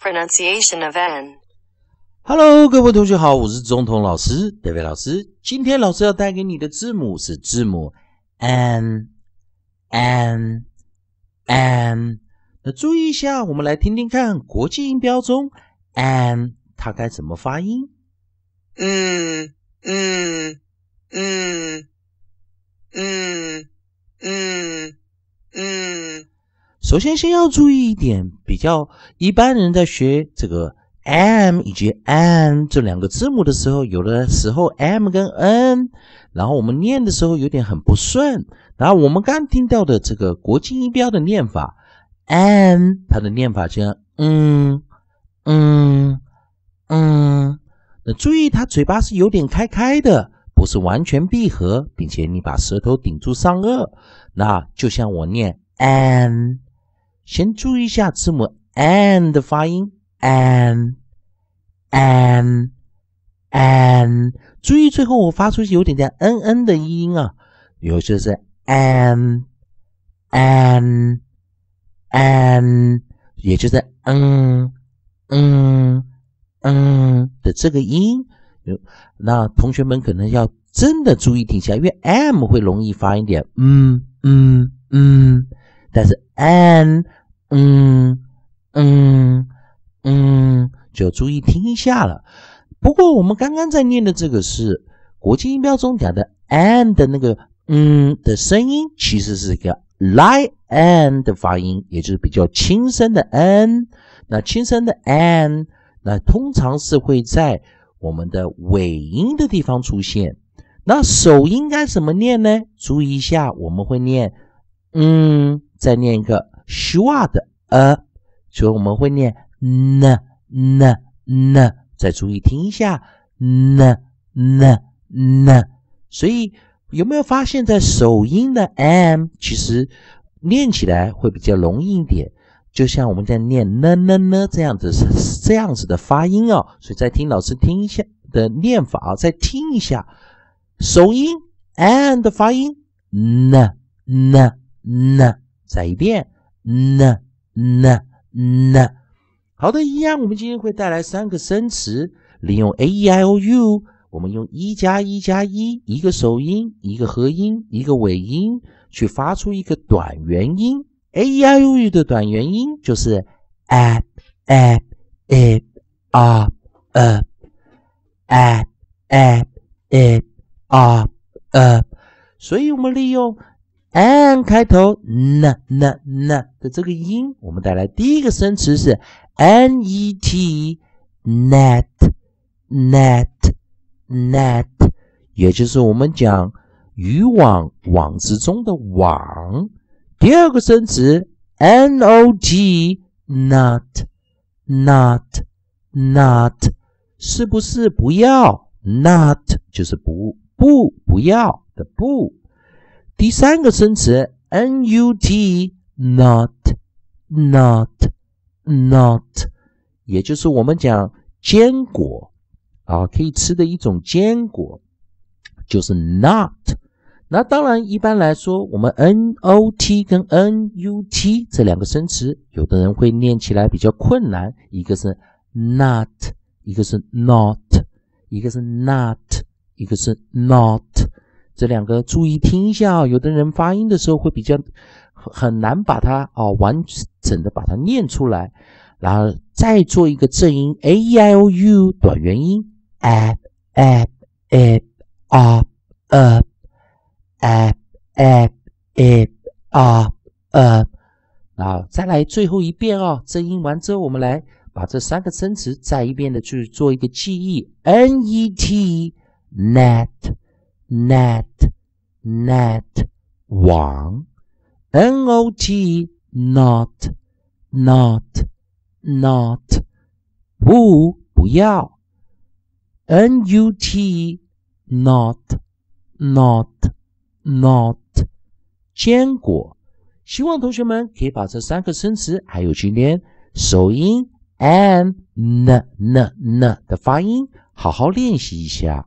pronunciation of n。Hello，各位同学好，我是中统老师 David 老师。今天老师要带给你的字母是字母 n，n，n。那注意一下，我们来听听看国际音标中 n 它该怎么发音。嗯嗯嗯嗯嗯嗯。首先，先要注意一点，比较一般人在学这个 M 以及 N 这两个字母的时候，有的时候 M 跟 N，然后我们念的时候有点很不顺。然后我们刚听到的这个国际音标的念法，N，它的念法像嗯嗯嗯，注意他嘴巴是有点开开的，不是完全闭合，并且你把舌头顶住上颚，那就像我念 N。先注意一下字母 n 的发音，n n n。注意最后我发出去有点点 n n 的音啊，有就是 n n n，也就是嗯嗯嗯的这个音。有那同学们可能要真的注意听一下，因为 m 会容易发一点嗯嗯嗯，但是 n。嗯嗯嗯，就注意听一下了。不过我们刚刚在念的这个是国际音标中讲的 “n” a 的那个“嗯”的声音，其实是一个 light n 的发音，也就是比较轻声的 “n”。那轻声的 “n”，那通常是会在我们的尾音的地方出现。那“首应该怎么念呢？注意一下，我们会念“嗯”，再念一个。shard a，所以我们会念呢呢呢。再注意听一下，呢呢呢。所以有没有发现，在首音的 m 其实念起来会比较容易一点？就像我们在念呢呢呢这样子是这样子的发音哦。所以再听老师听一下的念法啊，再听一下首音 and 发音呢呢呢。再一遍。n n n。好的，一样。我们今天会带来三个生词，利用 A E I O U，我们用一加一加一，一个首音，一个合音，一个尾音，去发出一个短元音。A E I O U 的短元音就是 A A A 啊呃 A A A 啊呃，所以我们利用。n 开头，n n n 的这个音，我们带来第一个生词是 net，net，net，net，也就是我们讲渔网网之中的网。第二个生词 n o g，not，not，not，是不是不要？not 就是不不不要的不。第三个生词，n u t，n o t n o t n o t 也就是我们讲坚果啊，可以吃的一种坚果，就是 n o t 那当然一般来说，我们 n o t 跟 n u t 这两个生词，有的人会念起来比较困难，一个是 n o t 一个是 not，一个是 n o t 一个是 not。这两个注意听一下哦，有的人发音的时候会比较很难把它哦完整的把它念出来，然后再做一个正音 a e i o u 短元音 a a a p 呃 a a a a p 然后再来最后一遍哦，正音完之后，我们来把这三个生词再一遍的去做一个记忆 net net。Net net 网，n o t not not not 不不要，n u t not not not 坚果。希望同学们可以把这三个生词还有今天首音 n n n n 的发音好好练习一下。